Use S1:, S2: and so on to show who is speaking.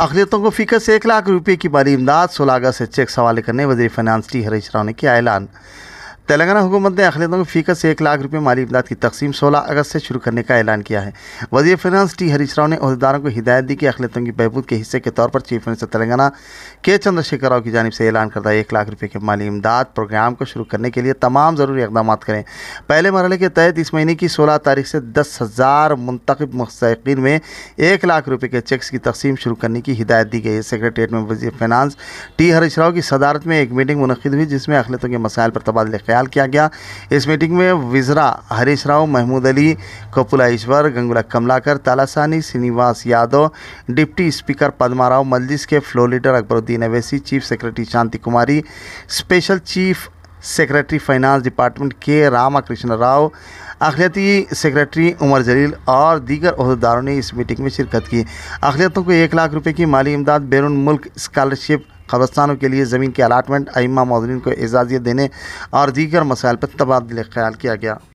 S1: अखिलतों को फिकस एक लाख रुपये की बड़ी इमदाद अगस्त से चेक सवाल करने वजी फाइनानस टी हरीश राव ने किया ऐलान तेलंगाना हुकूमत ने अखिलतों को फीकस एक लाख रुपये माली इमदाद की तकसीम सोलह अगस्त से शुरू करने का ऐलान किया है वजी फिनंस टी हरीश राव ने अहदेदारों को हिदायत दी कि अखिलतों की बहबूद के हिस्से के तौर पर चीफ मिनिस्टर तेलंगाना के चंद्रशेखर राव की जानब से ऐलान करता एक लाख रुपये के माली इमदाद प्रोग्राम को शुरू करने के लिए तमाम ज़रूरी इकदाम करें पहले मरहल के तहत इस महीने की सोलह तारीख से दस हज़ार मुंतब मुस्तकिन में एक लाख रुपये के चेक्स की तकसीम शुरू करने की हिदायत दी गई है सेक्रेटेट में वजी फिनांस टी हरीश राव की सदारत में एक मीटिंग मुनद हुई जिसमें अखिलतों के मसाइल पर तबादले ख्याल किया गया इस मीटिंग में विजरा हरीश राव महमूद अली कपूला ईश्वर गंगुला कमलाकर तालासानी श्रीनिवास यादव डिप्टी स्पीकर पदमा राव मजलिस के floor leader Akbaruddin Owaisi chief secretary Shanti Kumari special chief secretary finance department K Ramakrishna Rao अखिलती सेक्रेटरी उमर जलील और दीगर अहदेदारों ने इस मीटिंग में शिरकत की अखिलतों को एक लाख रुपये की माली इमदाद बैरून मुल्क स्कॉलरशिप खबरस्तानों के लिए ज़मीन के अलाटमेंट अमा मौजूद को एजाज़ियत देने और दीगर मसाइल पर तबादला ख्याल किया गया